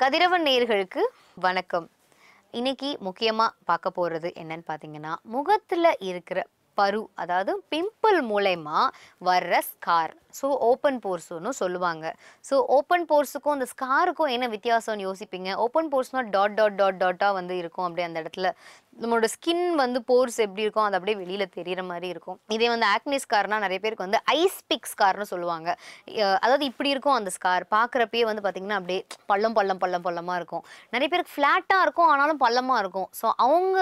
கதிரவன் நேர்களுக்கு வணக்கம் இன்னைக்கு முக்கியமாக பார்க்க போகிறது என்னன்னு பார்த்தீங்கன்னா முகத்தில் இருக்கிற பரு அதாவது பிம்பிள் மூலயமா வர்ற ஸ்கார் ஸோ ஓப்பன் போர்ஸ்னு சொல்லுவாங்க ஸோ ஓப்பன் போர்ஸுக்கும் அந்த ஸ்காருக்கும் என்ன வித்தியாசம்னு யோசிப்பீங்க ஓப்பன் போர்ஸ்னால் டாட் டாட் டாட் டாட்டாக வந்து இருக்கும் அப்படி அந்த இடத்துல நம்மளோட ஸ்கின் வந்து போர்ஸ் எப்படி இருக்கும் அது அப்படியே வெளியில் தெரிகிற மாதிரி இருக்கும் இதே வந்து ஆக்னி ஸ்கார்னால் நிறைய பேருக்கு வந்து ஐஸ் பிக் ஸ்கார்னு சொல்லுவாங்க அதாவது இப்படி இருக்கும் அந்த ஸ்கார் பார்க்குறப்பயே வந்து பார்த்திங்கன்னா அப்படியே பள்ளம் பள்ளம் பள்ளம் பள்ளமாக இருக்கும் நிறைய பேருக்கு ஃப்ளாட்டாக இருக்கும் ஆனாலும் பள்ளமாக இருக்கும் ஸோ அவங்க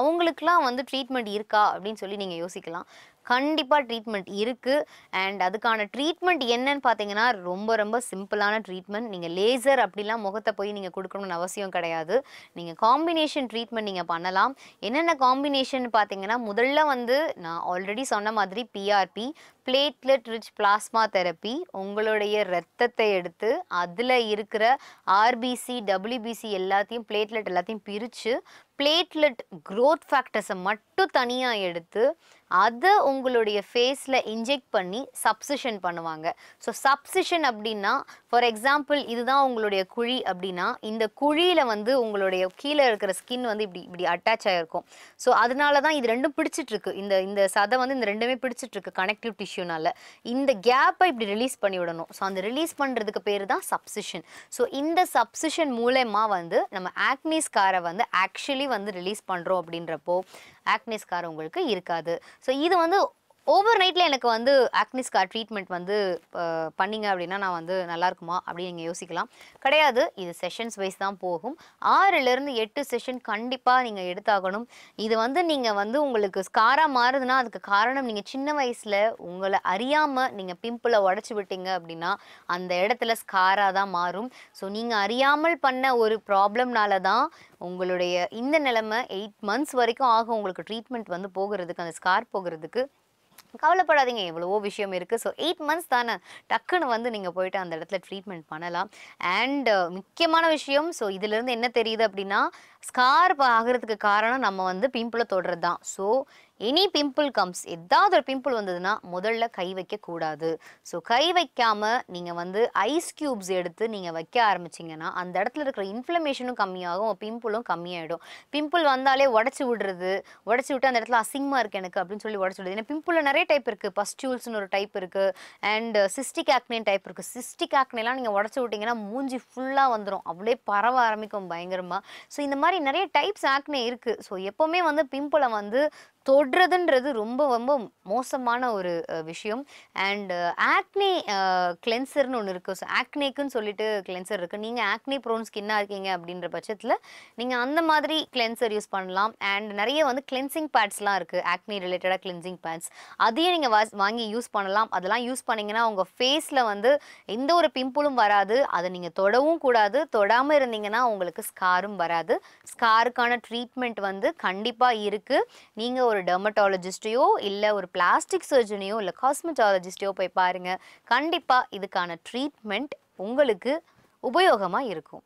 அவங்களுக்குலாம் வந்து ட்ரீட்மெண்ட் இருக்கா அப்படின்னு சொல்லி நீங்கள் யோசிக்கலாம் கண்டிப்பாக ட்ரீட்மெண்ட் இருக்குது அண்ட் அதுக்கான ட்ரீட்மெண்ட் என்னன்னு பார்த்தீங்கன்னா ரொம்ப ரொம்ப சிம்பிளான ட்ரீட்மெண்ட் நீங்கள் லேசர் அப்படிலாம் முகத்தை போய் நீங்கள் கொடுக்கணும்னு அவசியம் கிடையாது நீங்கள் காம்பினேஷன் ட்ரீட்மெண்ட் நீங்கள் பண்ணலாம் என்னென்ன காம்பினேஷன் பார்த்தீங்கன்னா முதல்ல வந்து நான் ஆல்ரெடி சொன்ன மாதிரி PRP platelet rich plasma therapy உங்களுடைய ரத்தத்தை எடுத்து அதில் இருக்கிற ஆர்பிசி டபிள்யூபிசி எல்லாத்தையும் பிளேட்லெட் எல்லாத்தையும் பிரித்து பிளேட்லெட் க்ரோத் ஃபேக்டர்ஸை மட்டும் தனியாக எடுத்து அதை உங்களுடைய ஃபேஸில் இன்ஜெக்ட் பண்ணி சப்சிஷன் பண்ணுவாங்க ஸோ சப்சிஷன் அப்படின்னா ஃபார் எக்ஸாம்பிள் இதுதான் உங்களுடைய குழி அப்படின்னா இந்த குழியில் வந்து உங்களுடைய கீழே இருக்கிற ஸ்கின் வந்து இப்படி இப்படி அட்டாச் ஆகிருக்கும் ஸோ அதனால தான் இது ரெண்டும் பிடிச்சிட்ருக்கு இந்த இந்த சதை வந்து இந்த ரெண்டுமே பிடிச்சிட்ருக்கு கனெக்டிவ் டிஷ்யூ வேக்யூனால இந்த கேப்பை இப்படி ரிலீஸ் பண்ணி விடணும் ஸோ அந்த ரிலீஸ் பண்ணுறதுக்கு பேர் தான் சப்சிஷன் ஸோ இந்த சப்சிஷன் மூலயமா வந்து நம்ம ஆக்னிஸ் காரை வந்து ஆக்சுவலி வந்து ரிலீஸ் பண்ணுறோம் அப்படின்றப்போ ஆக்னிஸ் கார் உங்களுக்கு இருக்காது ஸோ இது வந்து ஓவர் நைட்டில் எனக்கு வந்து ஆக்னிஸ்கா ட்ரீட்மெண்ட் வந்து பண்ணிங்க அப்படின்னா நான் வந்து நல்லா இருக்குமா அப்படின்னு நீங்கள் யோசிக்கலாம் கிடையாது இது செஷன்ஸ் வைஸ் தான் போகும் ஆறுலேருந்து எட்டு செஷன் கண்டிப்பாக நீங்கள் எடுத்தாகணும் இது வந்து நீங்கள் வந்து உங்களுக்கு ஸ்காராக மாறுதுன்னா அதுக்கு காரணம் நீங்கள் சின்ன வயசில் உங்களை அறியாமல் நீங்கள் பிம்பிளை உடச்சி விட்டீங்க அப்படின்னா அந்த இடத்துல ஸ்காராக தான் மாறும் ஸோ நீங்கள் அறியாமல் பண்ண ஒரு ப்ராப்ளம்னால தான் உங்களுடைய இந்த நிலைமை எயிட் மந்த்ஸ் வரைக்கும் ஆகும் உங்களுக்கு ட்ரீட்மெண்ட் வந்து போகிறதுக்கு அந்த ஸ்கார் போகிறதுக்கு கவலைப்படாதீங்க எவ்வளவோ விஷயம் இருக்குது ஸோ எயிட் மந்த்ஸ் தானே டக்குன்னு வந்து நீங்கள் போயிட்டு அந்த இடத்துல ட்ரீட்மெண்ட் பண்ணலாம் அண்ட் முக்கியமான விஷயம் ஸோ இருந்து என்ன தெரியுது அப்படின்னா ஸ்கார்ப் ஆகிறதுக்கு காரணம் நம்ம வந்து பிம்பிளை தொடுறது தான் ஸோ எனி பிம்பிள் கம்ஸ் ஏதாவது ஒரு பிம்பிள் வந்ததுன்னா முதல்ல கை வைக்கக்கூடாது ஸோ கை வைக்காமல் நீங்கள் வந்து ஐஸ் க்யூப்ஸ் எடுத்து நீங்கள் வைக்க ஆரம்பிச்சிங்கன்னா அந்த இடத்துல இருக்கிற இன்ஃப்ளமேஷனும் கம்மியாகும் பிம்பிளும் கம்மியாயிடும் பிம்பிள் வந்தாலே உடச்சி விடுறது உடச்சி விட்டு அந்த இடத்துல அசிங்கமாக இருக்குது எனக்கு அப்படின்னு சொல்லி உடச்சி விடுது ஏன்னா பிம்பிளில் நிறைய டைப் இருக்குது பஸ்டியூல்ஸ்னு ஒரு டைப் இருக்குது uh, அண்ட் சிஸ்டிக் ஆக்னேன் டைப் இருக்குது சிஸ்டிக் ஆக்னேலாம் நீங்கள் உடச்சி விட்டிங்கன்னா மூஞ்சி ஃபுல்லாக வந்துடும் அப்படியே பரவ ஆரம்பிக்கும் பயங்கரமாக ஸோ இந்த மாதிரி மாதிரி நிறைய டைப்ஸ் ஆக்னே இருக்குது ஸோ எப்போவுமே வந்து பிம்பிளை வந்து தொடுறதுன்றது ரொம்ப ரொம்ப மோசமான ஒரு விஷயம் அண்ட் ஆக்னே கிளென்சர்னு ஒன்று இருக்குது ஸோ ஆக்னேக்குன்னு சொல்லிட்டு கிளென்சர் இருக்குது நீங்கள் ஆக்னி ப்ரோன் ஸ்கின்னாக இருக்கீங்க அப்படின்ற பட்சத்தில் நீங்கள் அந்த மாதிரி கிளென்சர் யூஸ் பண்ணலாம் அண்ட் நிறைய வந்து கிளென்சிங் பேட்ஸ்லாம் இருக்குது ஆக்னி ரிலேட்டடாக கிளென்சிங் பேட்ஸ் அதையும் நீங்கள் வா வாங்கி யூஸ் பண்ணலாம் அதெல்லாம் யூஸ் பண்ணிங்கன்னா உங்கள் ஃபேஸில் வந்து எந்த ஒரு பிம்பிளும் வராது அதை நீங்கள் தொடவும் கூடாது தொடாமல் இருந்தீங்கன்னா உங்களுக்கு ஸ்காரும் வராது ஸ்காருக்கான ட்ரீட்மெண்ட் வந்து கண்டிப்பாக இருக்குது நீங்கள் ஒரு டெர்மட்டாலஜிஸ்டையோ இல்லை ஒரு பிளாஸ்டிக் சர்ஜனையோ இல்லை காஸ்மெட்டாலஜிஸ்ட்டையோ போய் பாருங்கள் கண்டிப்பாக இதுக்கான ட்ரீட்மெண்ட் உங்களுக்கு உபயோகமாக இருக்கும்